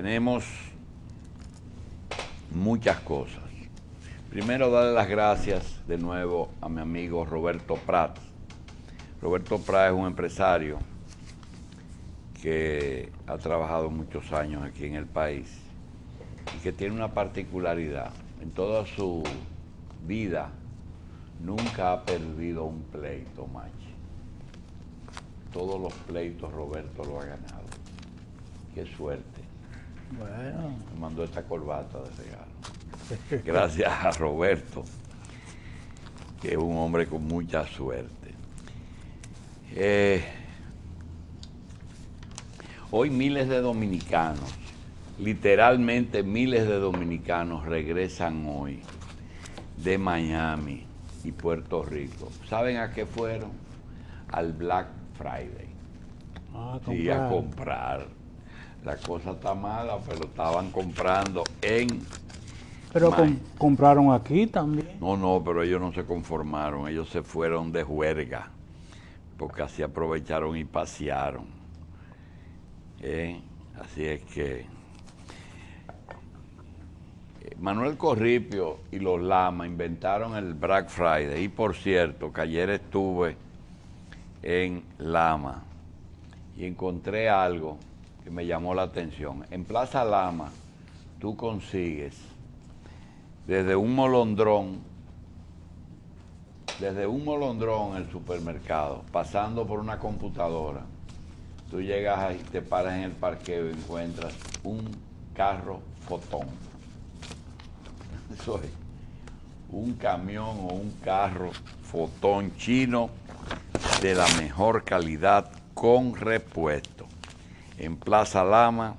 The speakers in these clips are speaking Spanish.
Tenemos muchas cosas. Primero, darle las gracias de nuevo a mi amigo Roberto Prat. Roberto Prat es un empresario que ha trabajado muchos años aquí en el país y que tiene una particularidad. En toda su vida nunca ha perdido un pleito, Machi. Todos los pleitos Roberto lo ha ganado. Qué suerte bueno. Me mandó esta corbata de regalo. Gracias a Roberto, que es un hombre con mucha suerte. Eh, hoy miles de dominicanos, literalmente miles de dominicanos regresan hoy de Miami y Puerto Rico. ¿Saben a qué fueron? Al Black Friday. y ah, a comprar la cosa está mala, pero estaban comprando en. Pero compraron aquí también. No, no, pero ellos no se conformaron, ellos se fueron de juerga, porque así aprovecharon y pasearon. ¿eh? Así es que. Eh, Manuel Corripio y los Lama inventaron el Black Friday. Y por cierto, que ayer estuve en Lama y encontré algo me llamó la atención. En Plaza Lama tú consigues desde un molondrón, desde un molondrón en el supermercado, pasando por una computadora, tú llegas y te paras en el parqueo y encuentras un carro fotón. Eso es un camión o un carro fotón chino de la mejor calidad con repuesto. En Plaza Lama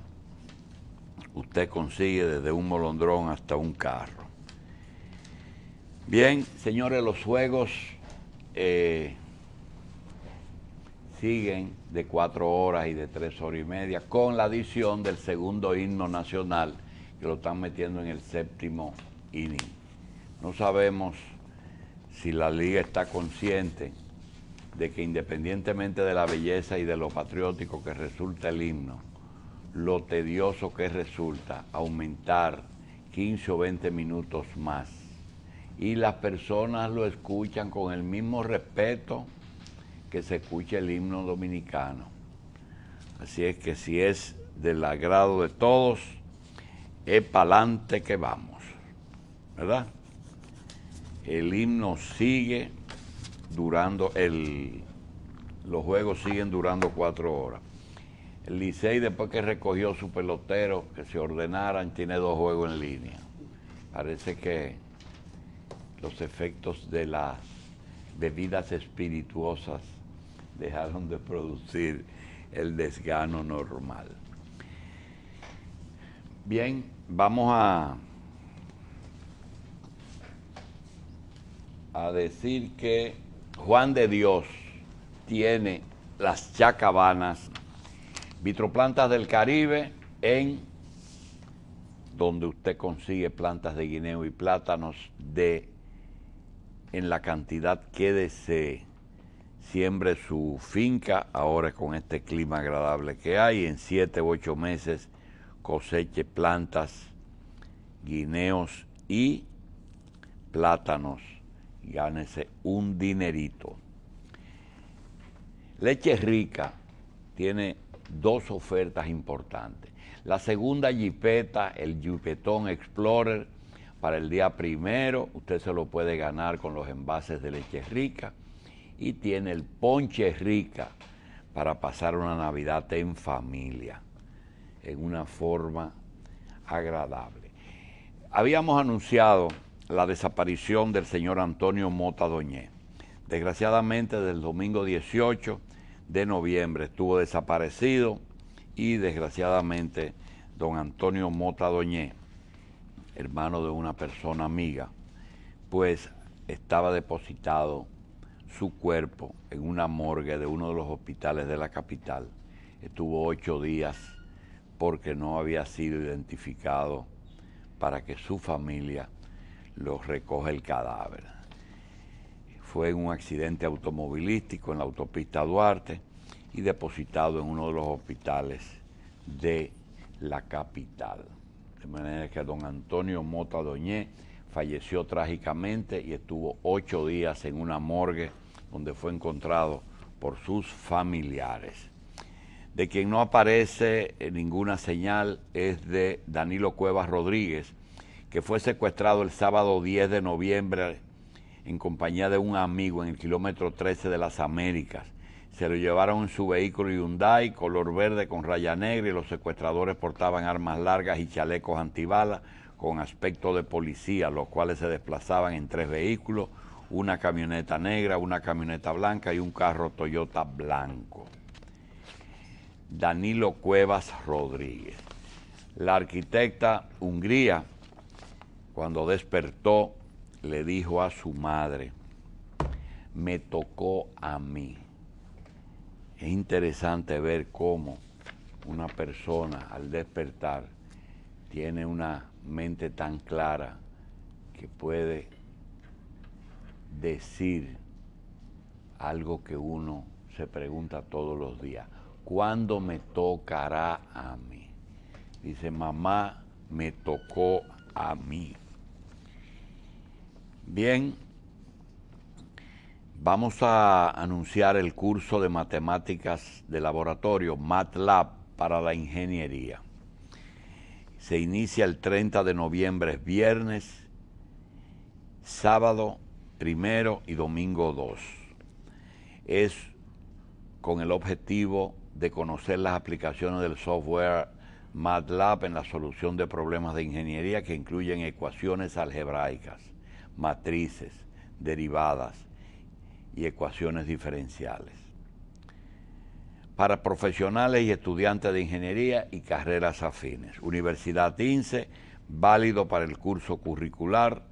usted consigue desde un molondrón hasta un carro. Bien, señores, los juegos eh, siguen de cuatro horas y de tres horas y media con la adición del segundo himno nacional que lo están metiendo en el séptimo inning. No sabemos si la liga está consciente de que independientemente de la belleza y de lo patriótico que resulta el himno, lo tedioso que resulta aumentar 15 o 20 minutos más y las personas lo escuchan con el mismo respeto que se escucha el himno dominicano. Así es que si es del agrado de todos, es pa'lante que vamos, ¿verdad? El himno sigue durando el, los juegos siguen durando cuatro horas. El Licey, después que recogió su pelotero, que se ordenaran, tiene dos juegos en línea. Parece que los efectos de las bebidas espirituosas dejaron de producir el desgano normal. Bien, vamos a, a decir que Juan de Dios tiene las chacabanas, vitroplantas del Caribe en donde usted consigue plantas de guineo y plátanos de en la cantidad que desee. Siembre su finca ahora con este clima agradable que hay. En siete u ocho meses coseche plantas, guineos y plátanos gánese un dinerito. Leche Rica tiene dos ofertas importantes. La segunda jipeta, el Jupetón Explorer, para el día primero, usted se lo puede ganar con los envases de leche rica. Y tiene el ponche rica para pasar una Navidad en familia, en una forma agradable. Habíamos anunciado la desaparición del señor Antonio Mota Doñé. Desgraciadamente, desde el domingo 18 de noviembre estuvo desaparecido y desgraciadamente don Antonio Mota Doñé, hermano de una persona amiga, pues estaba depositado su cuerpo en una morgue de uno de los hospitales de la capital. Estuvo ocho días porque no había sido identificado para que su familia los recoge el cadáver. Fue un accidente automovilístico en la autopista Duarte y depositado en uno de los hospitales de la capital. De manera que don Antonio Mota Doñé falleció trágicamente y estuvo ocho días en una morgue donde fue encontrado por sus familiares. De quien no aparece eh, ninguna señal es de Danilo Cuevas Rodríguez, que fue secuestrado el sábado 10 de noviembre en compañía de un amigo en el kilómetro 13 de las Américas. Se lo llevaron en su vehículo Hyundai color verde con raya negra y los secuestradores portaban armas largas y chalecos antibalas con aspecto de policía, los cuales se desplazaban en tres vehículos, una camioneta negra, una camioneta blanca y un carro Toyota blanco. Danilo Cuevas Rodríguez. La arquitecta Hungría cuando despertó, le dijo a su madre, me tocó a mí. Es interesante ver cómo una persona al despertar tiene una mente tan clara que puede decir algo que uno se pregunta todos los días. ¿Cuándo me tocará a mí? Dice, mamá, me tocó a mí. Bien, vamos a anunciar el curso de matemáticas de laboratorio MATLAB para la ingeniería. Se inicia el 30 de noviembre, viernes, sábado primero y domingo 2. Es con el objetivo de conocer las aplicaciones del software MATLAB en la solución de problemas de ingeniería que incluyen ecuaciones algebraicas matrices, derivadas y ecuaciones diferenciales. Para profesionales y estudiantes de ingeniería y carreras afines. Universidad INSE, válido para el curso curricular,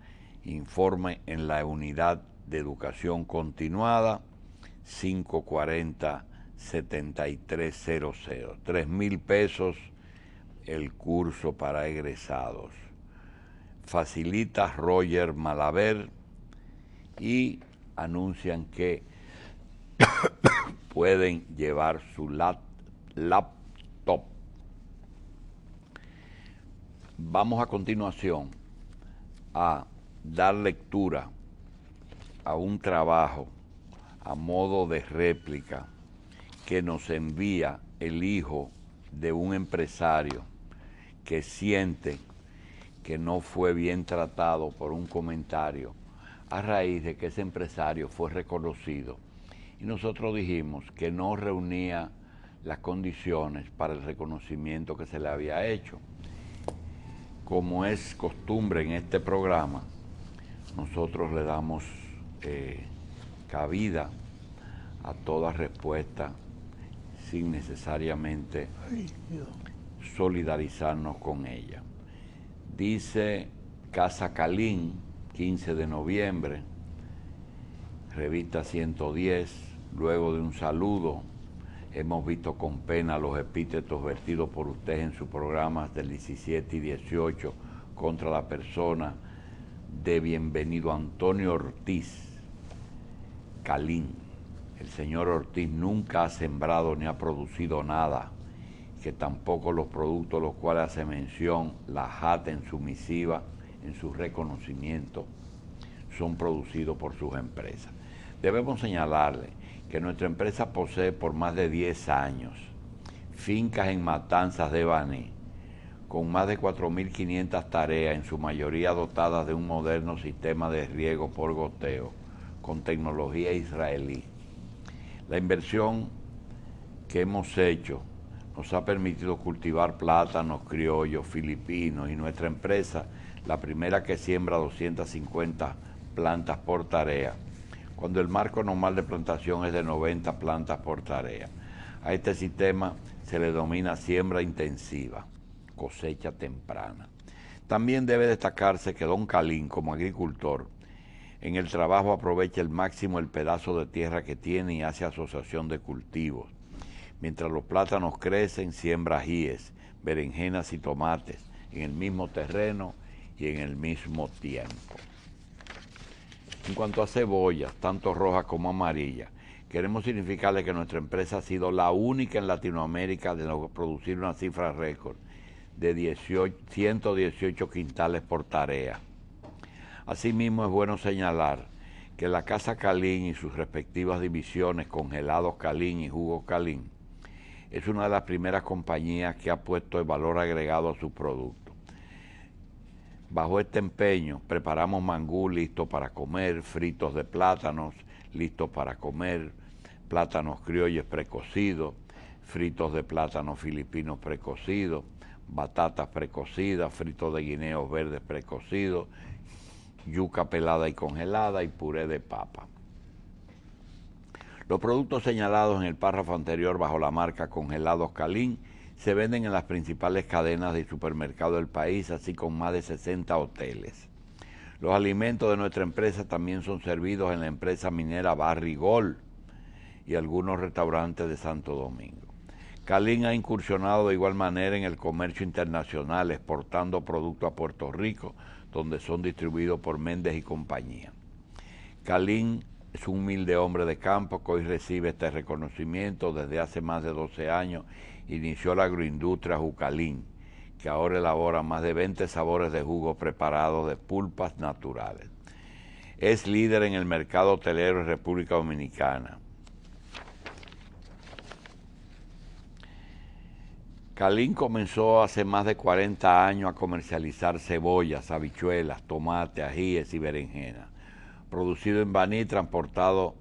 informe en la unidad de educación continuada 540 7300. 3 mil pesos el curso para egresados facilita Roger Malaver y anuncian que pueden llevar su laptop. Vamos a continuación a dar lectura a un trabajo a modo de réplica que nos envía el hijo de un empresario que siente que no fue bien tratado por un comentario a raíz de que ese empresario fue reconocido. Y nosotros dijimos que no reunía las condiciones para el reconocimiento que se le había hecho. Como es costumbre en este programa, nosotros le damos eh, cabida a toda respuesta sin necesariamente solidarizarnos con ella. Dice Casa Calín, 15 de noviembre, revista 110, luego de un saludo, hemos visto con pena los epítetos vertidos por usted en sus programas del 17 y 18 contra la persona de bienvenido Antonio Ortiz Calín. El señor Ortiz nunca ha sembrado ni ha producido nada que tampoco los productos los cuales hace mención la JAT en su misiva, en su reconocimiento, son producidos por sus empresas. Debemos señalarle que nuestra empresa posee por más de 10 años fincas en Matanzas de Baní, con más de 4.500 tareas, en su mayoría dotadas de un moderno sistema de riego por goteo, con tecnología israelí. La inversión que hemos hecho nos ha permitido cultivar plátanos, criollos, filipinos y nuestra empresa, la primera que siembra 250 plantas por tarea, cuando el marco normal de plantación es de 90 plantas por tarea. A este sistema se le denomina siembra intensiva, cosecha temprana. También debe destacarse que Don Calín, como agricultor, en el trabajo aprovecha el máximo el pedazo de tierra que tiene y hace asociación de cultivos Mientras los plátanos crecen, siembra ajíes, berenjenas y tomates en el mismo terreno y en el mismo tiempo. En cuanto a cebollas, tanto rojas como amarillas, queremos significarle que nuestra empresa ha sido la única en Latinoamérica de producir una cifra récord de 118 quintales por tarea. Asimismo, es bueno señalar que la Casa Calín y sus respectivas divisiones congelados Calín y Jugo Calín es una de las primeras compañías que ha puesto el valor agregado a su producto. Bajo este empeño preparamos mangú listo para comer, fritos de plátanos listos para comer, plátanos criollos precocidos, fritos de plátanos filipinos precocidos, batatas precocidas, fritos de guineos verdes precocidos, yuca pelada y congelada y puré de papa. Los productos señalados en el párrafo anterior bajo la marca Congelados Calín se venden en las principales cadenas de supermercado del país, así con más de 60 hoteles. Los alimentos de nuestra empresa también son servidos en la empresa minera Barrigol y algunos restaurantes de Santo Domingo. Calín ha incursionado de igual manera en el comercio internacional, exportando productos a Puerto Rico, donde son distribuidos por Méndez y compañía. Calín es un humilde hombre de campo que hoy recibe este reconocimiento. Desde hace más de 12 años inició la agroindustria Jucalín, que ahora elabora más de 20 sabores de jugo preparados de pulpas naturales. Es líder en el mercado hotelero en República Dominicana. Calín comenzó hace más de 40 años a comercializar cebollas, habichuelas, tomates, ajíes y berenjenas producido en Baní y transportado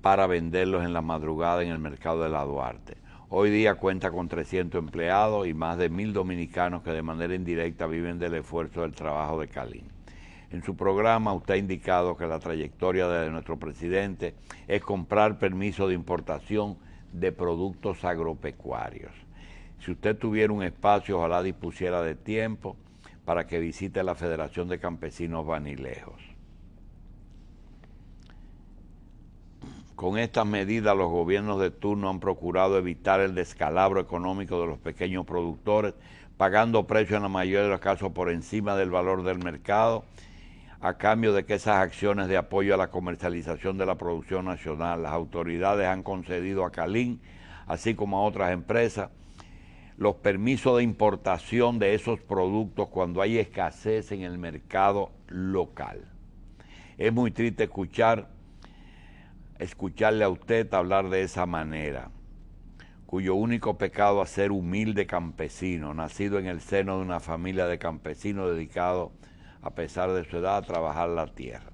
para venderlos en la madrugada en el mercado de la Duarte. Hoy día cuenta con 300 empleados y más de mil dominicanos que de manera indirecta viven del esfuerzo del trabajo de Calín. En su programa usted ha indicado que la trayectoria de nuestro presidente es comprar permiso de importación de productos agropecuarios. Si usted tuviera un espacio, ojalá dispusiera de tiempo para que visite la Federación de Campesinos Banilejos. Con estas medidas los gobiernos de turno han procurado evitar el descalabro económico de los pequeños productores, pagando precios en la mayoría de los casos por encima del valor del mercado, a cambio de que esas acciones de apoyo a la comercialización de la producción nacional, las autoridades han concedido a Calín, así como a otras empresas, los permisos de importación de esos productos cuando hay escasez en el mercado local. Es muy triste escuchar escucharle a usted hablar de esa manera, cuyo único pecado es ser humilde campesino, nacido en el seno de una familia de campesinos dedicado, a pesar de su edad, a trabajar la tierra.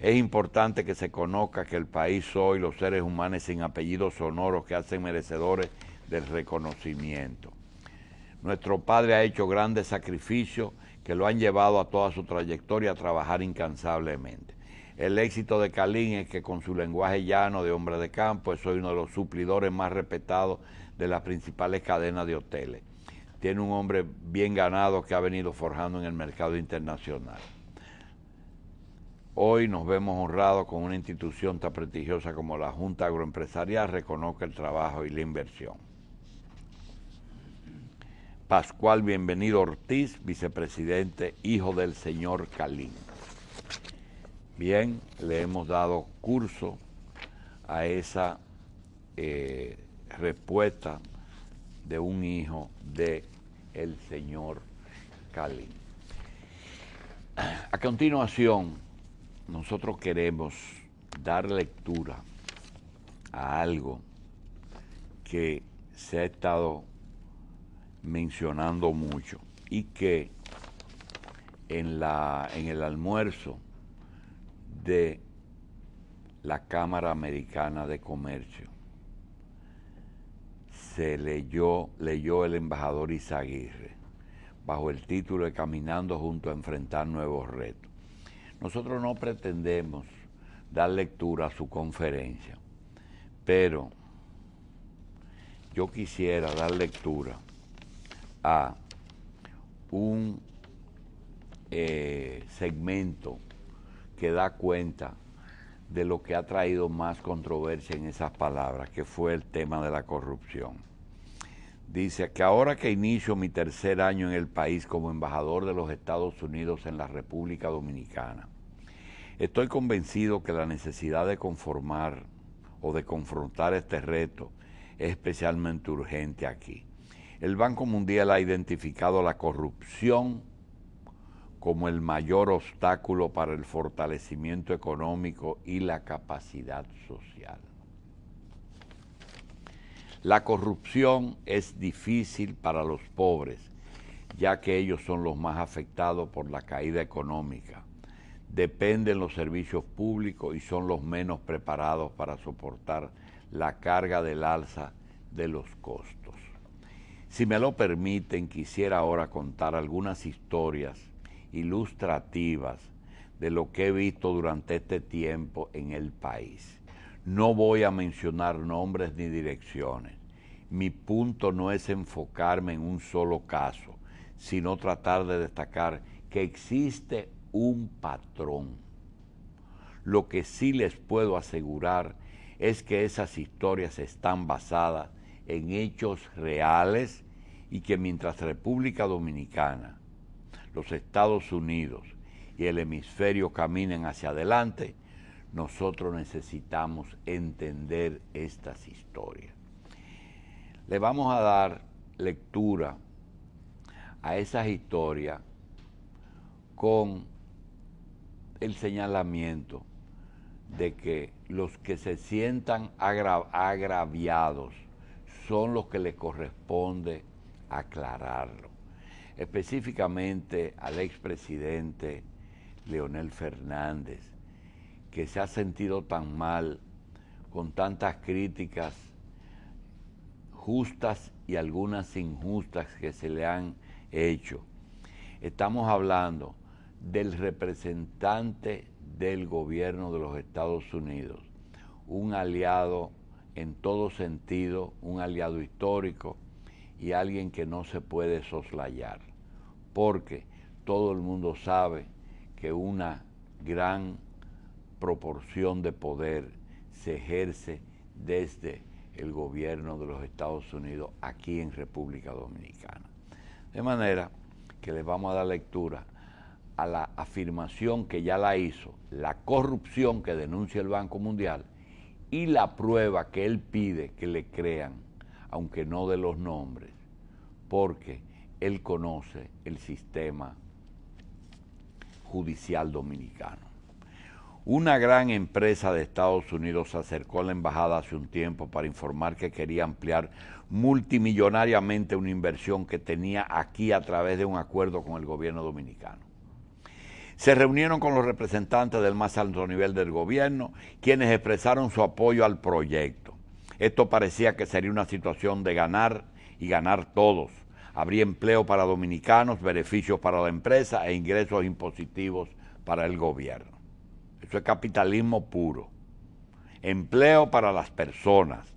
Es importante que se conozca que el país hoy, los seres humanos sin apellidos sonoros que hacen merecedores del reconocimiento. Nuestro padre ha hecho grandes sacrificios que lo han llevado a toda su trayectoria a trabajar incansablemente. El éxito de Calín es que con su lenguaje llano de hombre de campo es hoy uno de los suplidores más respetados de las principales cadenas de hoteles. Tiene un hombre bien ganado que ha venido forjando en el mercado internacional. Hoy nos vemos honrados con una institución tan prestigiosa como la Junta Agroempresarial reconozca el trabajo y la inversión. Pascual Bienvenido Ortiz, vicepresidente, hijo del señor Calín. Bien, le hemos dado curso a esa eh, respuesta de un hijo de el señor Cali. A continuación, nosotros queremos dar lectura a algo que se ha estado mencionando mucho y que en, la, en el almuerzo de la Cámara Americana de Comercio. Se leyó, leyó el embajador Izaguirre bajo el título de Caminando junto a enfrentar nuevos retos. Nosotros no pretendemos dar lectura a su conferencia, pero yo quisiera dar lectura a un eh, segmento que da cuenta de lo que ha traído más controversia en esas palabras, que fue el tema de la corrupción. Dice que ahora que inicio mi tercer año en el país como embajador de los Estados Unidos en la República Dominicana, estoy convencido que la necesidad de conformar o de confrontar este reto es especialmente urgente aquí. El Banco Mundial ha identificado la corrupción como el mayor obstáculo para el fortalecimiento económico y la capacidad social. La corrupción es difícil para los pobres, ya que ellos son los más afectados por la caída económica. Dependen los servicios públicos y son los menos preparados para soportar la carga del alza de los costos. Si me lo permiten, quisiera ahora contar algunas historias ilustrativas de lo que he visto durante este tiempo en el país. No voy a mencionar nombres ni direcciones. Mi punto no es enfocarme en un solo caso, sino tratar de destacar que existe un patrón. Lo que sí les puedo asegurar es que esas historias están basadas en hechos reales y que mientras República Dominicana los Estados Unidos y el hemisferio caminen hacia adelante, nosotros necesitamos entender estas historias. Le vamos a dar lectura a esas historias con el señalamiento de que los que se sientan agraviados son los que le corresponde aclararlo específicamente al expresidente Leonel Fernández, que se ha sentido tan mal con tantas críticas justas y algunas injustas que se le han hecho. Estamos hablando del representante del gobierno de los Estados Unidos, un aliado en todo sentido, un aliado histórico y alguien que no se puede soslayar porque todo el mundo sabe que una gran proporción de poder se ejerce desde el gobierno de los Estados Unidos aquí en República Dominicana. De manera que les vamos a dar lectura a la afirmación que ya la hizo, la corrupción que denuncia el Banco Mundial y la prueba que él pide que le crean, aunque no de los nombres, porque él conoce el sistema judicial dominicano. Una gran empresa de Estados Unidos se acercó a la embajada hace un tiempo para informar que quería ampliar multimillonariamente una inversión que tenía aquí a través de un acuerdo con el gobierno dominicano. Se reunieron con los representantes del más alto nivel del gobierno, quienes expresaron su apoyo al proyecto. Esto parecía que sería una situación de ganar y ganar todos Habría empleo para dominicanos, beneficios para la empresa e ingresos impositivos para el gobierno. Eso es capitalismo puro. Empleo para las personas,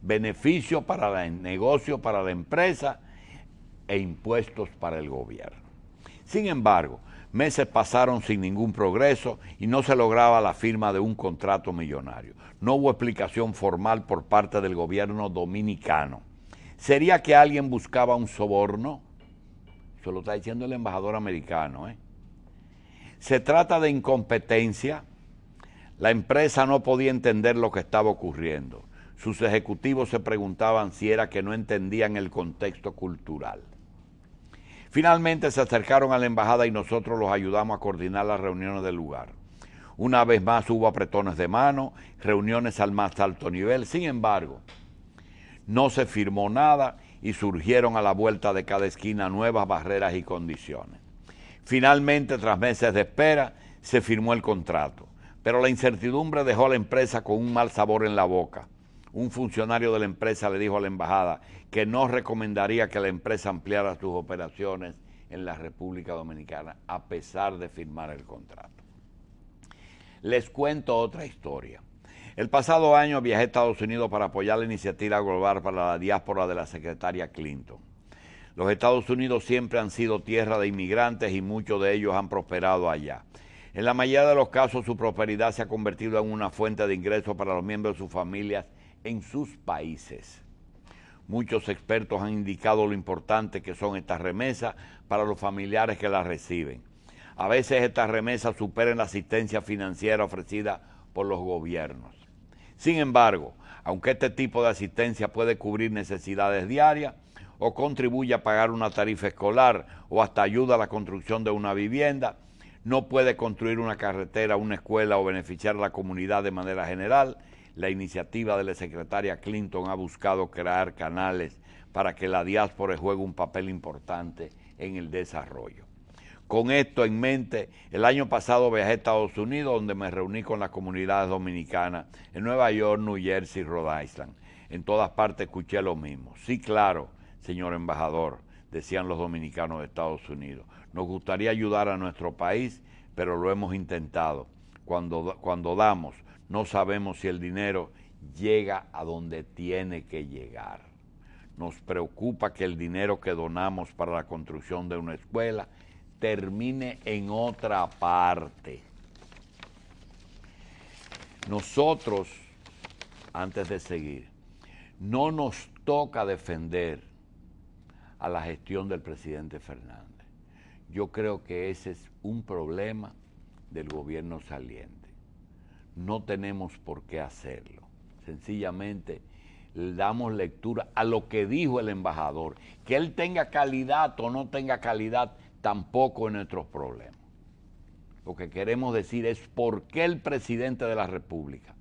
beneficios para el negocio, para la empresa e impuestos para el gobierno. Sin embargo, meses pasaron sin ningún progreso y no se lograba la firma de un contrato millonario. No hubo explicación formal por parte del gobierno dominicano ¿Sería que alguien buscaba un soborno? Eso lo está diciendo el embajador americano. ¿eh? Se trata de incompetencia. La empresa no podía entender lo que estaba ocurriendo. Sus ejecutivos se preguntaban si era que no entendían el contexto cultural. Finalmente se acercaron a la embajada y nosotros los ayudamos a coordinar las reuniones del lugar. Una vez más hubo apretones de mano, reuniones al más alto nivel. Sin embargo, no se firmó nada y surgieron a la vuelta de cada esquina nuevas barreras y condiciones. Finalmente, tras meses de espera, se firmó el contrato, pero la incertidumbre dejó a la empresa con un mal sabor en la boca. Un funcionario de la empresa le dijo a la embajada que no recomendaría que la empresa ampliara sus operaciones en la República Dominicana a pesar de firmar el contrato. Les cuento otra historia. El pasado año viajé a Estados Unidos para apoyar la iniciativa global para la diáspora de la secretaria Clinton. Los Estados Unidos siempre han sido tierra de inmigrantes y muchos de ellos han prosperado allá. En la mayoría de los casos su prosperidad se ha convertido en una fuente de ingresos para los miembros de sus familias en sus países. Muchos expertos han indicado lo importante que son estas remesas para los familiares que las reciben. A veces estas remesas superan la asistencia financiera ofrecida por los gobiernos. Sin embargo, aunque este tipo de asistencia puede cubrir necesidades diarias o contribuye a pagar una tarifa escolar o hasta ayuda a la construcción de una vivienda, no puede construir una carretera, una escuela o beneficiar a la comunidad de manera general, la iniciativa de la secretaria Clinton ha buscado crear canales para que la diáspora juegue un papel importante en el desarrollo. Con esto en mente, el año pasado viajé a Estados Unidos, donde me reuní con las comunidades dominicanas en Nueva York, New Jersey, Rhode Island. En todas partes escuché lo mismo. Sí, claro, señor embajador, decían los dominicanos de Estados Unidos. Nos gustaría ayudar a nuestro país, pero lo hemos intentado. Cuando, cuando damos, no sabemos si el dinero llega a donde tiene que llegar. Nos preocupa que el dinero que donamos para la construcción de una escuela termine en otra parte. Nosotros, antes de seguir, no nos toca defender a la gestión del presidente Fernández. Yo creo que ese es un problema del gobierno saliente. No tenemos por qué hacerlo. Sencillamente damos lectura a lo que dijo el embajador. Que él tenga calidad o no tenga calidad, tampoco en nuestros problemas. Lo que queremos decir es por qué el presidente de la República,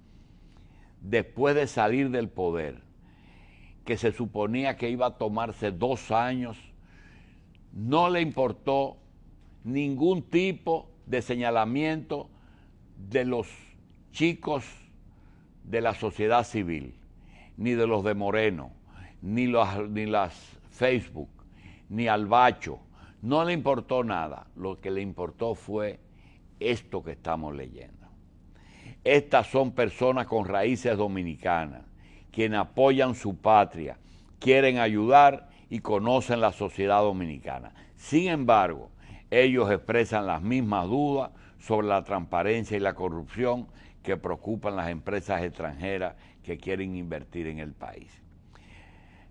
después de salir del poder, que se suponía que iba a tomarse dos años, no le importó ningún tipo de señalamiento de los chicos de la sociedad civil, ni de los de Moreno, ni, las Facebook, ni Albacho, no le importó nada, lo que le importó fue esto que estamos leyendo. Estas son personas con raíces dominicanas, quienes apoyan su patria, quieren ayudar y conocen la sociedad dominicana. Sin embargo, ellos expresan las mismas dudas sobre la transparencia y la corrupción que preocupan las empresas extranjeras que quieren invertir en el país.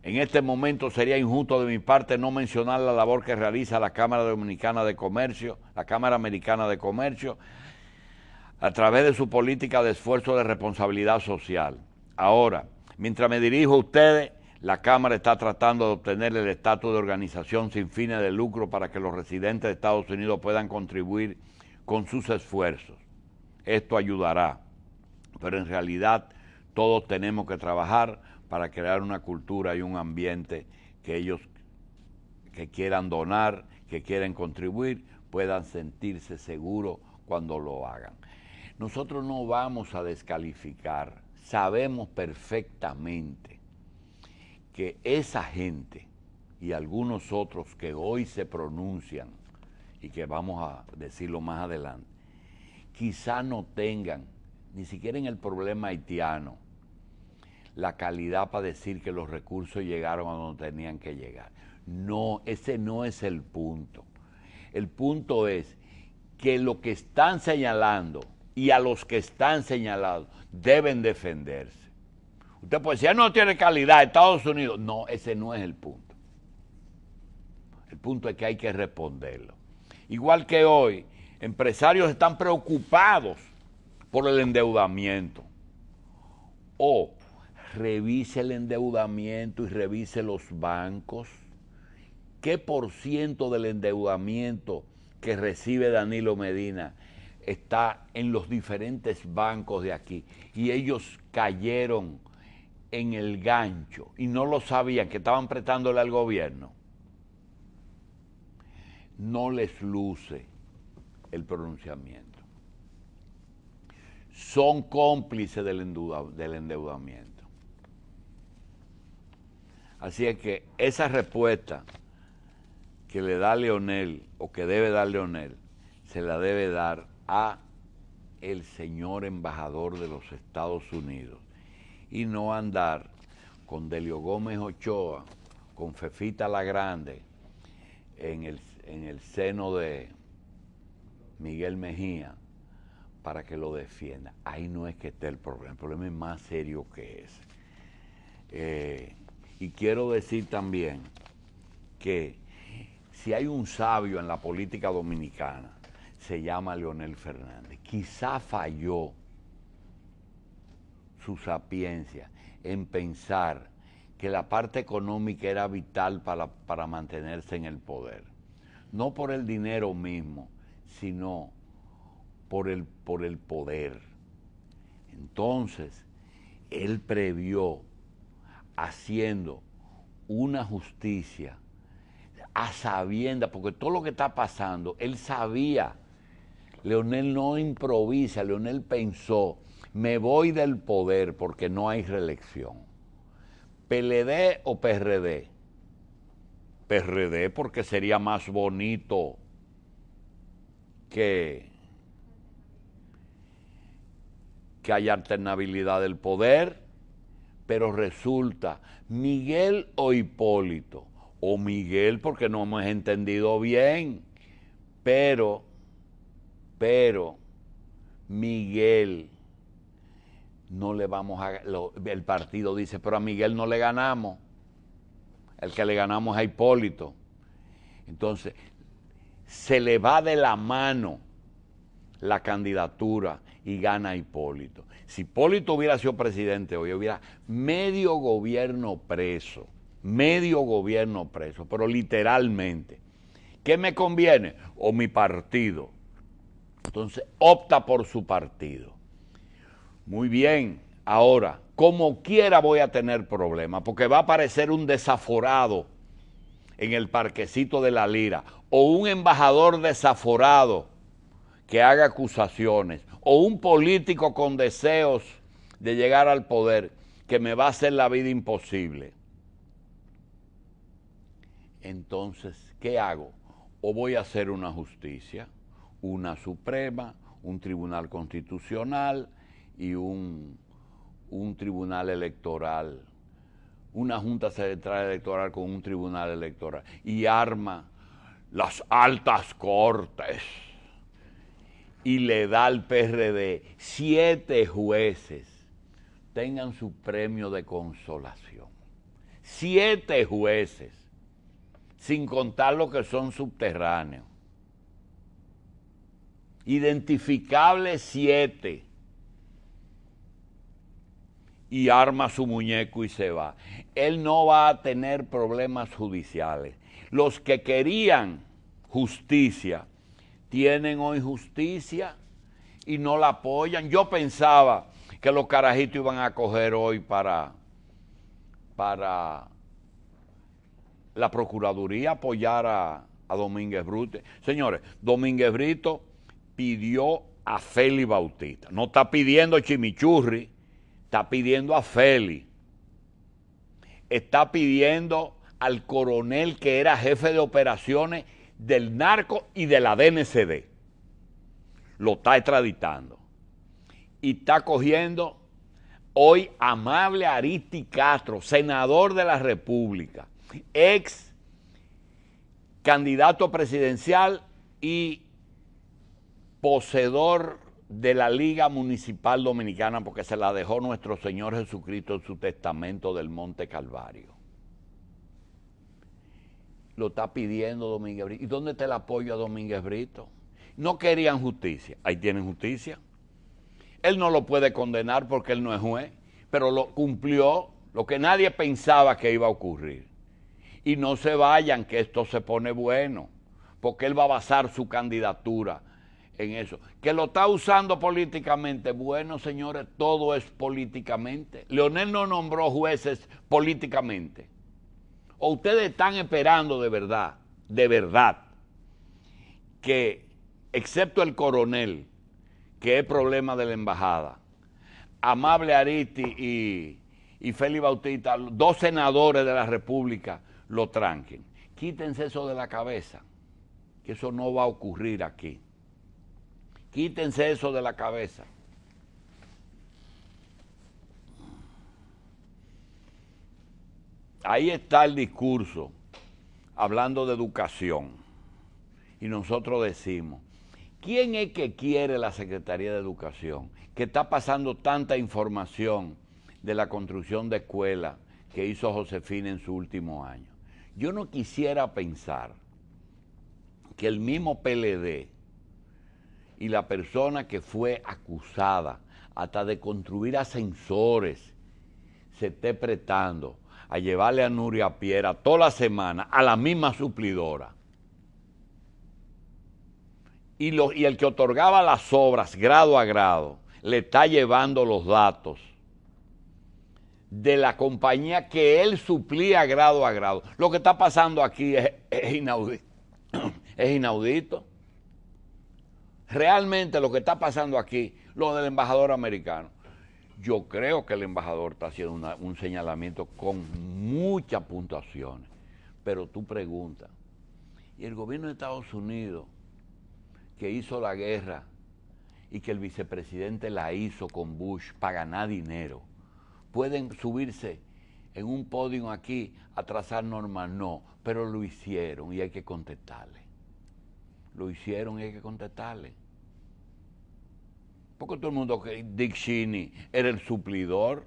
En este momento sería injusto de mi parte no mencionar la labor que realiza la Cámara Dominicana de Comercio, la Cámara Americana de Comercio, a través de su política de esfuerzo de responsabilidad social. Ahora, mientras me dirijo a ustedes, la Cámara está tratando de obtener el estatus de organización sin fines de lucro para que los residentes de Estados Unidos puedan contribuir con sus esfuerzos. Esto ayudará, pero en realidad todos tenemos que trabajar para crear una cultura y un ambiente que ellos que quieran donar, que quieran contribuir, puedan sentirse seguros cuando lo hagan. Nosotros no vamos a descalificar, sabemos perfectamente que esa gente y algunos otros que hoy se pronuncian y que vamos a decirlo más adelante, quizá no tengan ni siquiera en el problema haitiano, la calidad para decir que los recursos llegaron a donde tenían que llegar. No, ese no es el punto. El punto es que lo que están señalando y a los que están señalados deben defenderse. Usted puede decir, ah, no tiene calidad, Estados Unidos. No, ese no es el punto. El punto es que hay que responderlo. Igual que hoy, empresarios están preocupados por el endeudamiento o revise el endeudamiento y revise los bancos. ¿Qué por ciento del endeudamiento que recibe Danilo Medina está en los diferentes bancos de aquí? Y ellos cayeron en el gancho y no lo sabían que estaban prestándole al gobierno. No les luce el pronunciamiento. Son cómplices del, endeudamiento. Así es que esa respuesta que le da Leonel o que debe dar Leonel, se la debe dar a el señor embajador de los Estados Unidos y no andar con Delio Gómez Ochoa, con Fefita la Grande, en el, seno de Miguel Mejía para que lo defienda. Ahí no es que esté el problema, el problema es más serio que ese. Eh, y quiero decir también que si hay un sabio en la política dominicana, se llama Leonel Fernández. Quizá falló su sapiencia en pensar que la parte económica era vital para, mantenerse en el poder. No por el dinero mismo, sino por el, por el poder. Entonces, él previó haciendo una justicia a sabienda, porque todo lo que está pasando, él sabía. Leonel no improvisa, Leonel pensó, me voy del poder porque no hay reelección. PLD o PRD. PRD porque sería más bonito que, que haya alternabilidad del poder pero resulta, Miguel o Hipólito, o Miguel porque no hemos entendido bien, pero, pero, Miguel, no le vamos a... el partido dice, pero a Miguel no le ganamos, el que le ganamos a Hipólito. Entonces, se le va de la mano la candidatura y gana Hipólito. Si Polito hubiera sido presidente hoy, hubiera medio gobierno preso, medio gobierno preso, pero literalmente. ¿Qué me conviene? O mi partido. Entonces, opta por su partido. Muy bien, ahora, como quiera voy a tener problemas, porque va a aparecer un desaforado en el parquecito de la lira, o un embajador desaforado que haga acusaciones, o un político con deseos de llegar al poder que me va a hacer la vida imposible. Entonces, ¿qué hago? O voy a hacer una justicia, una suprema, un tribunal constitucional y un, un tribunal electoral, una junta central electoral con un tribunal electoral y arma las altas cortes y le da al PRD siete jueces, tengan su premio de consolación. Siete jueces, sin contar los que son subterráneos. Identificables siete. Y arma su muñeco y se va. Él no va a tener problemas judiciales. Los que querían justicia tienen hoy justicia y no la apoyan. Yo pensaba que los carajitos iban a coger hoy para, para la Procuraduría apoyar a, Domínguez Brute. Señores, Domínguez Brito pidió a Feli Bautista. No está pidiendo chimichurri, está pidiendo a Feli. Está pidiendo al coronel que era jefe de operaciones del narco y de la DNCD. Lo está extraditando. Y está cogiendo hoy amable Aristi Castro, senador de la República, ex candidato presidencial y poseedor de la Liga Municipal Dominicana porque se la dejó nuestro Señor Jesucristo en su testamento del Monte Calvario lo está pidiendo Domínguez Brito. ¿Y dónde está el apoyo a Domínguez Brito? No querían justicia. Ahí tienen justicia. Él no lo puede condenar porque él no es juez, pero lo cumplió lo que nadie pensaba que iba a ocurrir. Y no se vayan que esto se pone bueno, porque él va a basar su candidatura en eso. Que lo está usando políticamente. Bueno, señores, todo es políticamente. Leonel no nombró jueces políticamente. ¿O ustedes están esperando de verdad, de verdad, que, excepto el coronel, que es problema de la embajada, Amable Aristi y, y Bautista, dos senadores de la República, lo tranquen? Quítense eso de la cabeza, que eso no va a ocurrir aquí. Quítense eso de la cabeza. Ahí está el discurso, hablando de educación. Y nosotros decimos, ¿quién es que quiere la Secretaría de Educación? Que está pasando tanta información de la construcción de escuelas que hizo Josefina en su último año. Yo no quisiera pensar que el mismo PLD y la persona que fue acusada hasta de construir ascensores se esté prestando a llevarle a Nuria Piera toda la semana a la misma suplidora. Y, y el que otorgaba las obras grado a grado le está llevando los datos de la compañía que él suplía grado a grado. Lo que está pasando aquí es, inaudito. es, inaudito. Realmente lo que está pasando aquí, lo del embajador americano. Yo creo que el embajador está haciendo un señalamiento con muchas puntuaciones, pero tú pregunta, ¿y el gobierno de Estados Unidos que hizo la guerra y que el vicepresidente la hizo con Bush para ganar dinero, pueden subirse en un podio aquí a trazar normas? No, pero lo hicieron y hay que contestarle. Lo hicieron y hay que contestarle. Porque todo el mundo que eh, Dick Cheney era el suplidor.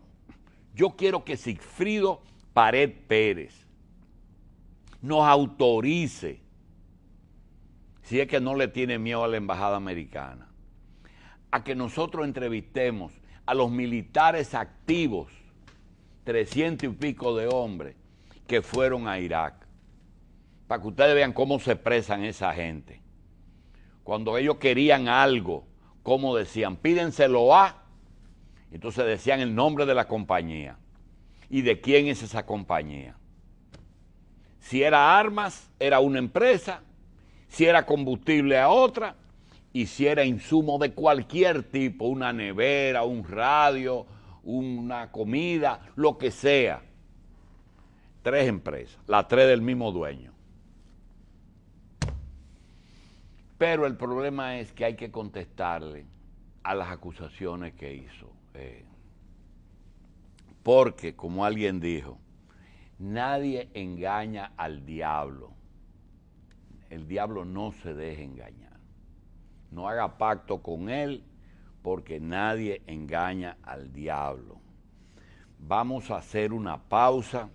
Yo quiero que Sigfrido Pared Pérez nos autorice, si es que no le tiene miedo a la embajada americana, a que nosotros entrevistemos a los militares activos, 300 y pico de hombres, que fueron a Irak, para que ustedes vean cómo se expresan esa gente. Cuando ellos querían algo, ¿Cómo decían, pídenselo a, entonces decían el nombre de la compañía y de quién es esa compañía. Si era armas, era una empresa, si era combustible a otra, y si era insumo de cualquier tipo, una nevera, un radio, una comida, lo que sea. Tres empresas, las tres del mismo dueño. Pero el problema es que hay que contestarle a las acusaciones que hizo. Eh, porque, como alguien dijo, nadie engaña al diablo. El diablo no se deja engañar. No haga pacto con él porque nadie engaña al diablo. Vamos a hacer una pausa